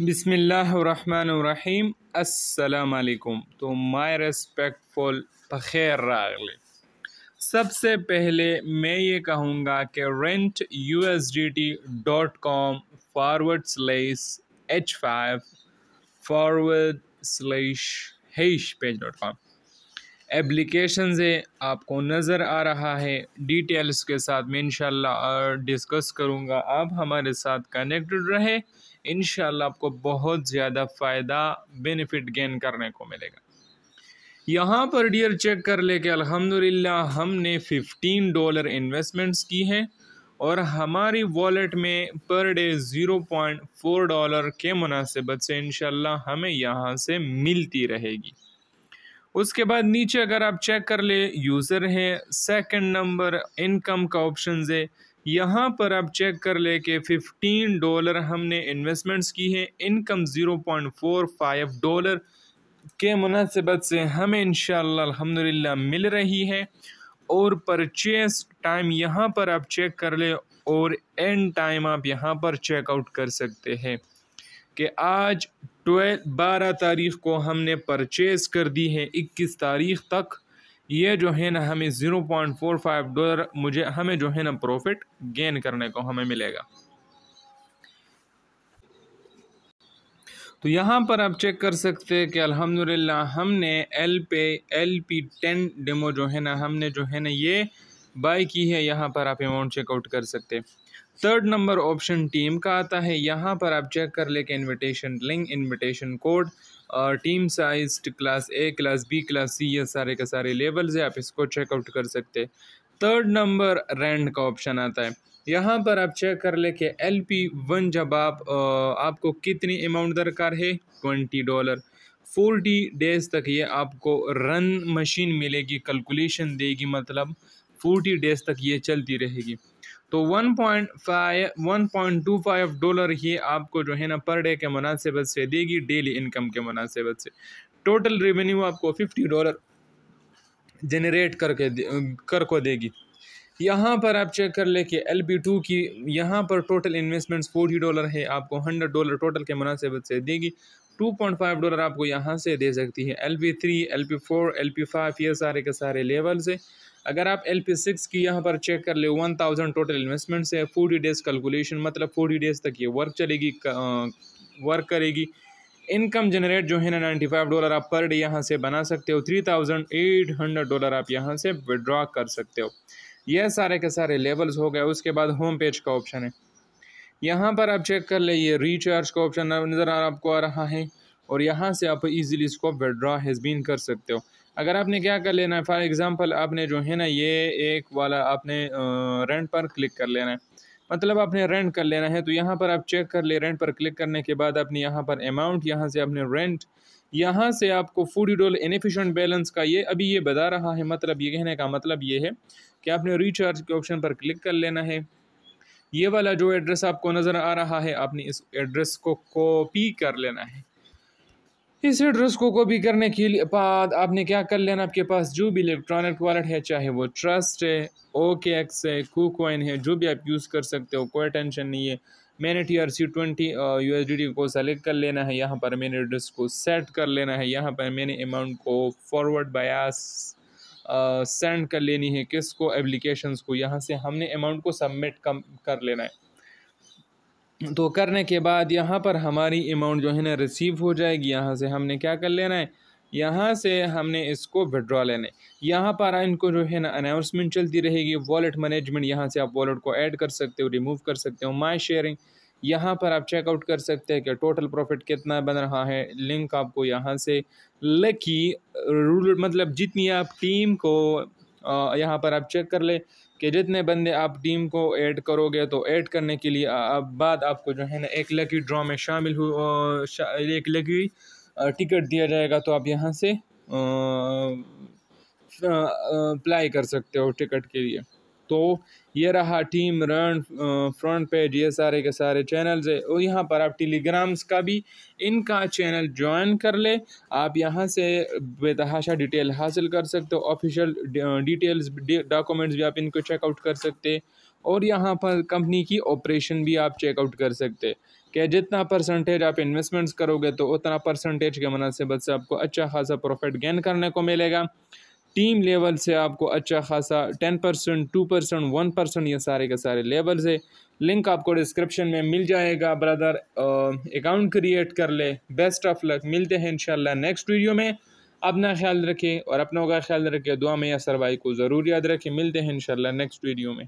बिसमीम असलकुम तो माय रेस्पेक्टफुल बखैर रागले सबसे पहले मैं ये कहूँगा कि rent U S D T dot com forward slash H five forward slash hash page dot com application आपको नज़र आ रहा है डिटेल्स के साथ मैं इन डिस्कस करूँगा आप हमारे साथ कनेक्टेड रहे इन आपको बहुत ज़्यादा फ़ायदा बेनिफिट गेन करने को मिलेगा यहाँ पर डियर चेक कर ले कि अल्हम्दुलिल्लाह हमने 15 डॉलर इन्वेस्टमेंट्स की हैं और हमारी वॉलेट में per day zero point four dollar के मुनासिबत से इन हमें यहाँ से मिलती रहेगी उसके बाद नीचे अगर आप चेक कर ले यूज़र है सेकंड नंबर इनकम का ऑप्शन है यहाँ पर आप चेक कर ले कि 15 डॉलर हमने इन्वेस्टमेंट्स की है इनकम 0.45 डॉलर के मुनासिबत से हमें इन अल्हम्दुलिल्लाह मिल रही है और परचेस टाइम यहाँ पर आप चेक कर ले और एंड टाइम आप यहाँ पर चेकआउट कर सकते हैं कि आज ट्वेल्व बारह तारीख को हमने परचेज़ कर दी है इक्कीस तारीख तक ये जो है ना हमें zero point four five dollar मुझे हमें जो है ना प्रॉफिट गेन करने को हमें मिलेगा तो यहाँ पर आप चेक कर सकते हैं कि अल्हम्दुलिल्लाह हमने एल पे एल पी टेन डेमो जो है ना हमने जो है ना ये बाय की है यहाँ पर आप अमाउंट चेकआउट कर सकते हैं थर्ड नंबर ऑप्शन टीम का आता है यहाँ पर आप चेक कर कि इन्विटेशन लिंक इन्विटेशन कोड और team size class A class B class C ये सारे के सारे लेवल्स है आप इसको चेकआउट कर सकते हैं थर्ड नंबर रेंट का ऑप्शन आता है यहाँ पर आप चेक कर ले कि एल पी वन जब आप आ, आपको कितनी अमाउंट दरकार है ट्वेंटी डॉलर फोर्टी डेज तक ये आपको रन मशीन मिलेगी कैलकुलेशन देगी मतलब फोर्टी डेज तक ये चलती रहेगी तो one point five one point two five dollar ही आपको जो है ना पर डे के मुनासिबत से देगी डेली इनकम के मुनासिबत से टोटल रेवेन्यू आपको फिफ्टी डॉलर जनरेट करके कर को देगी यहाँ पर आप चेक कर ले कि एल बी टू की यहाँ पर टोटल इन्वेस्टमेंट्स फोर्टी डॉलर है आपको हंड्रेड डॉलर टोटल के मुनासिबत से देगी टू पॉइंट फाइव डॉलर आपको यहाँ से दे सकती है L B three L P four L P five ये सारे के सारे लेवल से अगर आप एल पी सिक्स की यहाँ पर चेक कर ले वन थाउजेंड टोटल इन्वेस्टमेंट्स है फोर्टी डेज कैलकुलेशन मतलब फोर्टी डेज तक ये वर्क चलेगी वर्क करेगी इनकम जनरेट जो है ना नाइन्टी फाइव डॉलर आप पर डे यहाँ से बना सकते हो three thousand eight hundred dollar आप यहाँ से विड्रॉ कर सकते हो ये सारे के सारे लेवल्स हो गए उसके बाद होम पेज का ऑप्शन है यहाँ पर आप चेक कर लें रिचार्ज का ऑप्शन नज़र आपको आ रहा है और यहाँ से आप इजीली इसको विड्रॉ हैज़बीन कर सकते हो अगर आपने क्या कर लेना है फॉर एग्ज़ाम्पल आपने जो है ना ये एक वाला आपने रेंट पर क्लिक कर लेना है मतलब आपने रेंट कर लेना है तो यहाँ पर आप चेक कर ले रेंट पर क्लिक करने के बाद आपने यहाँ पर अमाउंट यहाँ से आपने रेंट यहाँ से आपको फूडी डोल इनफिशेंट बैलेंस का ये अभी ये बता रहा है मतलब ये कहने का मतलब ये है कि आपने रिचार्ज के ऑप्शन पर क्लिक कर लेना है ये वाला जो एड्रेस आपको नज़र आ रहा है आपने इस एड्रेस को कॉपी कर लेना है इस ड्रेस को कॉपी करने के लिए बाद आपने क्या कर लेना आपके पास जो भी इलेक्ट्रॉनिक वॉलेट है चाहे वो ट्रस्ट है ओके एक्स है कूकॉइन है जो भी आप यूज़ कर सकते हो कोई टेंशन नहीं है मैंने T R C twenty U S D T को सेलेक्ट कर लेना है यहाँ पर मैंने एड्रेस को सेट कर लेना है यहाँ पर मैंने अमाउंट को फॉरवर्ड बायास सेंड कर लेनी है किसको एप्लीकेशन को यहाँ से हमने अमाउंट को सबमिट कम कर लेना है तो करने के बाद यहाँ पर हमारी अमाउंट जो है ना रिसीव हो जाएगी यहाँ से हमने क्या कर लेना है यहाँ से हमने इसको विड्रॉ लेने यहाँ पर इनको जो है ना अनाउंसमेंट चलती रहेगी वॉलेट मैनेजमेंट यहाँ से आप वॉलेट को ऐड कर सकते हो रिमूव कर सकते हो माई शेयरिंग यहाँ पर आप चेकआउट कर सकते हैं कि टोटल प्रॉफिट कितना बन रहा है लिंक आपको यहाँ से लकी रूल मतलब जितनी आप टीम को यहाँ पर आप चेक कर लें कि जितने बंदे आप टीम को ऐड करोगे तो ऐड करने के लिए आप बाद आपको जो है ना एक लकी ड्रॉ में शामिल हो शा, एक लकी टिकट दिया जाएगा तो आप यहाँ से अप्लाई कर सकते हो टिकट के लिए तो ये रहा टीम रन फ्रंट पेज ये सारे के सारे चैनल्स है और यहाँ पर आप टेलीग्राम्स का भी इनका चैनल ज्वाइन कर ले आप यहाँ से बेतहाशा डिटेल हासिल कर सकते हो ऑफिशियल डिटेल्स डॉक्यूमेंट्स भी आप इनको चेकआउट कर सकते और यहाँ पर कंपनी की ऑपरेशन भी आप चेकआउट कर सकते कि जितना परसेंटेज आप इन्वेस्टमेंट्स करोगे तो उतना परसेंटेज के मनासिबत से आपको अच्छा खासा प्रॉफिट गेन करने को मिलेगा टीम लेवल से आपको अच्छा खासा ten percent two percent one percent ये सारे के सारे लेवल से लिंक आपको डिस्क्रिप्शन में मिल जाएगा ब्रदर अकाउंट क्रिएट कर ले बेस्ट ऑफ लक मिलते हैं इन नेक्स्ट वीडियो में अपना ख्याल रखें और अपनों का ख्याल रखें दुआ में या सरवाई को ज़रूर याद रखें मिलते हैं इन नेक्स्ट वीडियो में